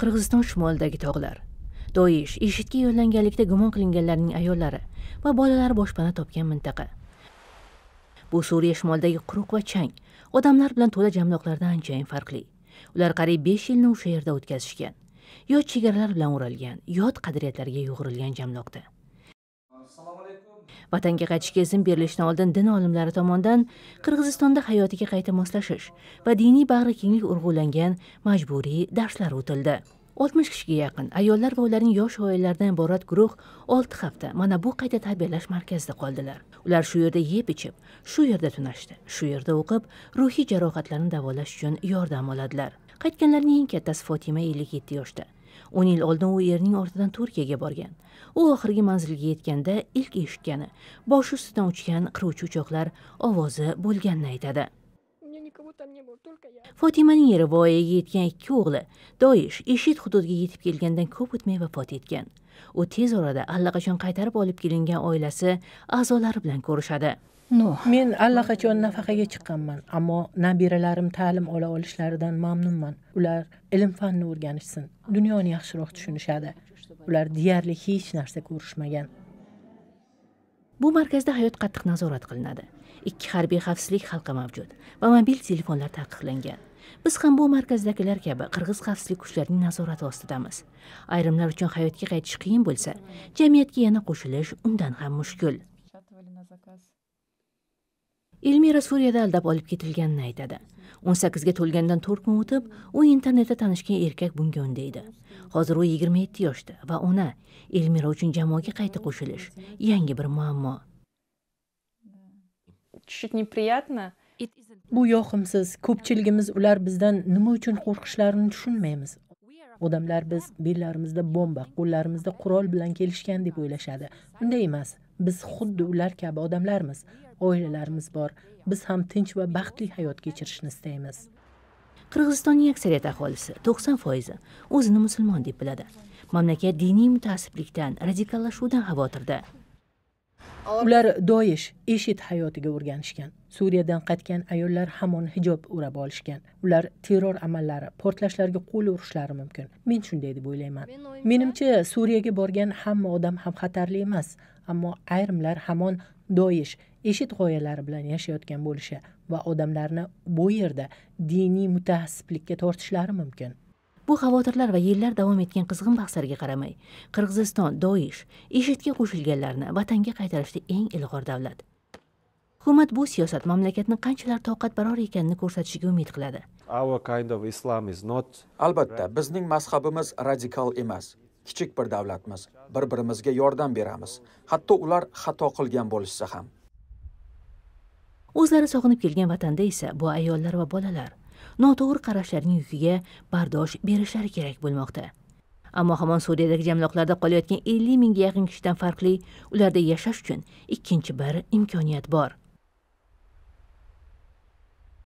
qirg'iziston shimolidagi tog'lar doish eshitga yo'llanganlikda gumon qilinganlarning ayollari va bolalari boshpana topgan mintaqa bu suriya shimolidagi quruq va chang odamlar bilan to'la jamloqlardan anchayin farqli ular qariyb besh yilni o'sha yerda o'tkazishgan yo chegaralar bilan o'ralgan yot qadriyatlarga yo'g'rilgan jamloqda assalomu alaykum vatanga qaytishga izn berilishdan oldin din olimlari tomonidan qirg'izistonda hayotiga qayta moslashish va diniy bag'rikenglik urg'ulangan majburiy darslar o'tildi oltmish kishiga yaqin ayollar va ularning yosh oilalaridan iborat guruh olti hafta mana bu qayta tarbiyalash markazida qoldilar ular shu yerda yeb ichib shu yerda tunashdi shu yerda o'qib ruhiy jarohatlarni davolash uchun yordam oladilar qaytganlarning eng kattasi fotima ellik yetti yoshda o'n yil oldin u erining ortidan turkiyaga borgan u oxirgi manzilga yetganda ilk eshitgani boshi ustidan uchgan qiruvchi uchoqlar ovozi bo'lganini aytadi fotimaning eri voyaga yetgan ikki o'g'li doish eshit hududiga yetib kelgandan ko'p o'tmay vafot etgan u tez orada allaqachon qaytarib olib kelingan oilasi a'zolari bilan ko'rishadi no. men allaqachon nafaqaga chiqqanman ammo nabiralarim ta'lim ola olishlaridan mamnunman ular ilm fanni o'rganishsin dunyoni yaxshiroq tushunishadi ular deyarli hech narsa ko'rishmagan bu markazda hayot qattiq nazorat qilinadi ikki harbiy xavfsizlik halqa mavjud va mobil telefonlar taqiqlangan biz ham bu markazdagilar kabi qirg'iz xavfsizlik kuchlarining nazorati ostidamiz ayrimlar uchun hayotga qaytish qiyin bo'lsa jamiyatga yana qo'shilish undan ham mushkul elmira suriyada aldab olib ketilganini aytadi 18 ga to'lgandan to'rt kun o'tib u internetda tanishgan erkak bunga undaydi hozir u 27 yoshda va ona elmira uchun jamoaga qayta qo'shilish yangi bir muammo чуть неприятно bu yoqimsiz ko'pchiligimiz ular bizdan nima uchun qo'rqishlarini tushunmaymiz odamlar biz bellarimizda bomba qo'llarimizda qurol bilan kelishgan deb o'ylashadi unday emas biz xuddi ular kabi odamlarmiz oilalarimiz bor biz ham tinch va baxtli hayot kechirishni istaymiz qirg'izistonning aksariyat aholisi to'qson foizi o'zini musulmon deb biladi mamlakat diniy mutaassiblikdan radikallashuvdan xavotirda ular doish eshit hayotiga o'rganishgan suriyadan qaytgan ayollar hamon hijob o'rab olishgan ular terror amallari portlashlarga qo'l urishlari mumkin men shunday deb o'ylayman menimcha suriyaga borgan hamma odam ham xatarli emas ammo ayrimlar hamon doish eshit g'oyalari bilan yashayotgan bo'lishi va odamlarni bu yerda diniy mutaassiblikka tortishlari mumkin bu xavotirlar va yillar davom etgan qizg'in bahslarga qaramay qirg'iziston doish eshitga qo'shilganlarni vatanga qaytarishda eng ilg'or davlat hukumat bu siyosat mamlakatni qanchalar toqat baror ekanini ko'rsatishiga umid qiladi albatta bizning mazhabimiz radikal emas kichik bir davlatmiz bir birimizga yordam beramiz hatto ular xato qilgan bo'lishsa ham o'zlari sog'inib kelgan vatanda esa bu ayollar va bolalar noto'g'ri qarashlarning yukiga bardosh berishlari kerak bo'lmoqda ammo hamon suriyadagi jamloqlarda qolayotgan ellik mingga yaqin kishidan farqli ularda yashash uchun ikkinchi bir imkoniyat bor